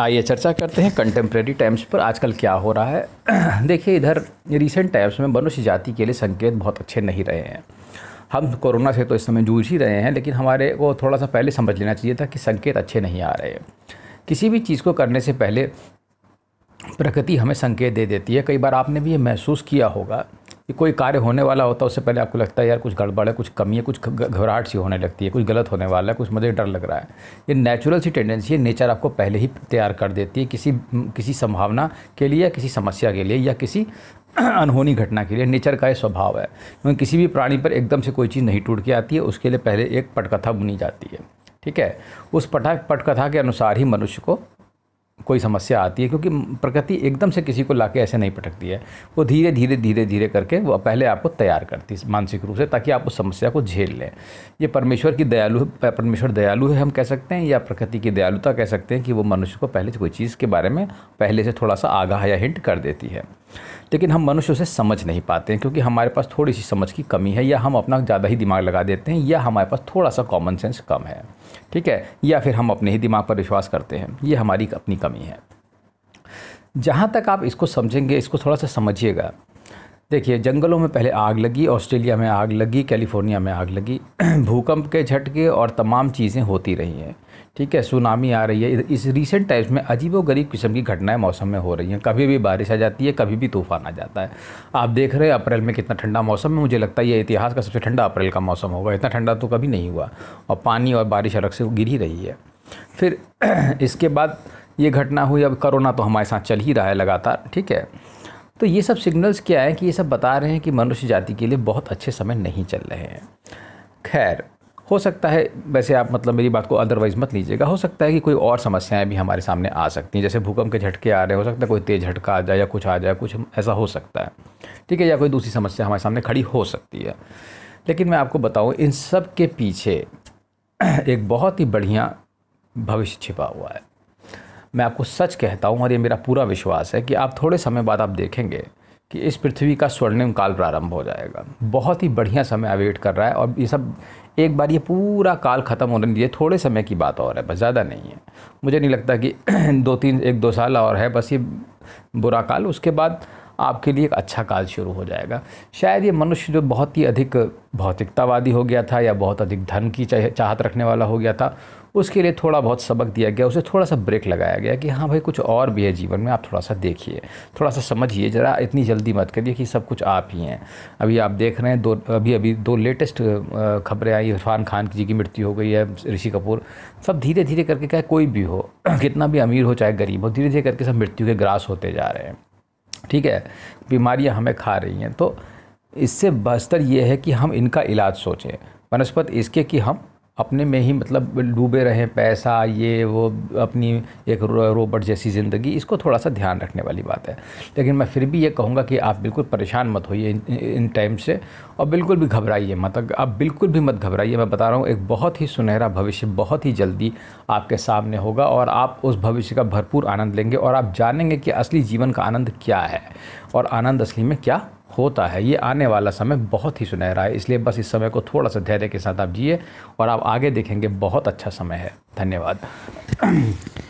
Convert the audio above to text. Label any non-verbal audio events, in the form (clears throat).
आइए चर्चा करते हैं कंटेम्प्रेरी टाइम्स पर आजकल क्या हो रहा है (clears throat) देखिए इधर रिसेंट टाइम्स में मनुष्य जाति के लिए संकेत बहुत अच्छे नहीं रहे हैं हम कोरोना से तो इस समय जूझ ही रहे हैं लेकिन हमारे को थोड़ा सा पहले समझ लेना चाहिए था कि संकेत अच्छे नहीं आ रहे किसी भी चीज़ को करने से पहले प्रकृति हमें संकेत दे देती है कई बार आपने भी ये महसूस किया होगा कि कोई कार्य होने वाला होता है उससे पहले आपको लगता है यार कुछ गड़बड़ है कुछ कमी है कुछ घबराहट सी होने लगती है कुछ गलत होने वाला है कुछ मुझे डर लग रहा है ये नेचुरल सी टेंडेंसी है नेचर आपको पहले ही तैयार कर देती है किसी किसी संभावना के लिए या किसी समस्या के लिए या किसी (clears throat) अनहोनी घटना के लिए नेचर का ये स्वभाव है क्योंकि किसी भी प्राणी पर एकदम से कोई चीज़ नहीं टूट के आती है उसके लिए पहले एक पटकथा बुनी जाती है ठीक है उस पटा पटकथा के अनुसार ही मनुष्य को कोई समस्या आती है क्योंकि प्रकृति एकदम से किसी को लाके ऐसे नहीं पटकती है वो धीरे धीरे धीरे धीरे करके वो पहले आपको तैयार करती है मानसिक रूप से ताकि आप उस समस्या को झेल लें ये परमेश्वर की दयालु परमेश्वर दयालु है हम कह सकते हैं या प्रकृति की दयालुता कह सकते हैं कि वो मनुष्य को पहले कोई चीज़ के बारे में पहले से थोड़ा सा आगाह या हिंट कर देती है लेकिन हम मनुष्य उसे समझ नहीं पाते हैं क्योंकि हमारे पास थोड़ी सी समझ की कमी है या हम अपना ज़्यादा ही दिमाग लगा देते हैं या हमारे पास थोड़ा सा कॉमन सेंस कम है ठीक है या फिर हम अपने ही दिमाग पर विश्वास करते हैं ये हमारी अपनी कमी है जहाँ तक आप इसको समझेंगे इसको थोड़ा सा समझिएगा देखिए जंगलों में पहले आग लगी ऑस्ट्रेलिया में आग लगी कैलिफोर्निया में आग लगी (clears throat) भूकंप के झटके और तमाम चीज़ें होती रही हैं ठीक है सुनामी आ रही है इस रिसेंट टाइम्स में अजीब गरीब किस्म की घटनाएं मौसम में हो रही हैं कभी भी बारिश आ जाती है कभी भी तूफान आ जाता है आप देख रहे हैं अप्रैल में कितना ठंडा मौसम है मुझे लगता है ये इतिहास का सबसे ठंडा अप्रैल का मौसम होगा इतना ठंडा तो कभी नहीं हुआ और पानी और बारिश अलग से गिर ही रही है फिर (clears throat) इसके बाद ये घटना हुई अब करोना तो हमारे साथ चल ही रहा है लगातार ठीक है तो ये सब सिग्नल्स क्या है कि ये सब बता रहे हैं कि मनुष्य जाति के लिए बहुत अच्छे समय नहीं चल रहे हैं खैर हो सकता है वैसे आप मतलब मेरी बात को अदरवाइज़ मत लीजिएगा हो सकता है कि कोई और समस्याएं भी हमारे सामने आ सकती हैं जैसे भूकंप के झटके आ रहे हो सकता है कोई तेज़ झटका आ जाए या कुछ आ जाए कुछ ऐसा हो सकता है ठीक है या कोई दूसरी समस्या हमारे सामने खड़ी हो सकती है लेकिन मैं आपको बताऊँ इन सब के पीछे एक बहुत ही बढ़िया भविष्य छिपा हुआ है मैं आपको सच कहता हूँ और ये मेरा पूरा विश्वास है कि आप थोड़े समय बाद आप देखेंगे कि इस पृथ्वी का स्वर्णिम काल प्रारंभ हो जाएगा बहुत ही बढ़िया समय अवेट कर रहा है और ये सब एक बार ये पूरा काल ख़त्म होने दीजिए थोड़े समय की बात और है बस ज़्यादा नहीं है मुझे नहीं लगता कि (clears throat) दो तीन एक दो साल और है बस ये बुरा काल उसके बाद आपके लिए एक अच्छा काल शुरू हो जाएगा शायद ये मनुष्य जो बहुत ही अधिक भौतिकतावादी हो गया था या बहुत अधिक धन की चाहत रखने वाला हो गया था उसके लिए थोड़ा बहुत सबक दिया गया उसे थोड़ा सा ब्रेक लगाया गया कि हाँ भाई कुछ और भी है जीवन में आप थोड़ा सा देखिए थोड़ा सा समझिए ज़रा इतनी जल्दी मत करिए कि सब कुछ आप ही हैं अभी आप देख रहे हैं दो अभी अभी दो लेटेस्ट खबरें आई इरफान खान जी की मृत्यु हो गई है ऋषि कपूर सब धीरे धीरे करके क्या कोई भी हो (clears throat) कितना भी अमीर हो चाहे गरीब हो धीरे धीरे करके सब मृत्यु के ग्रास होते जा रहे हैं ठीक है बीमारियां हमें खा रही हैं तो इससे बेहतर ये है कि हम इनका इलाज सोचें वनस्पत इसके कि हम अपने में ही मतलब डूबे रहें पैसा ये वो अपनी एक रोबोट जैसी ज़िंदगी इसको थोड़ा सा ध्यान रखने वाली बात है लेकिन मैं फिर भी ये कहूँगा कि आप बिल्कुल परेशान मत होइए इन टाइम से और बिल्कुल भी घबराइए मत आप बिल्कुल भी मत घबराइए मैं बता रहा हूँ एक बहुत ही सुनहरा भविष्य बहुत ही जल्दी आपके सामने होगा और आप उस भविष्य का भरपूर आनंद लेंगे और आप जानेंगे कि असली जीवन का आनंद क्या है और आनंद असली में क्या होता है ये आने वाला समय बहुत ही सुनहरा है इसलिए बस इस समय को थोड़ा सा धैर्य के साथ आप जिए और आप आगे देखेंगे बहुत अच्छा समय है धन्यवाद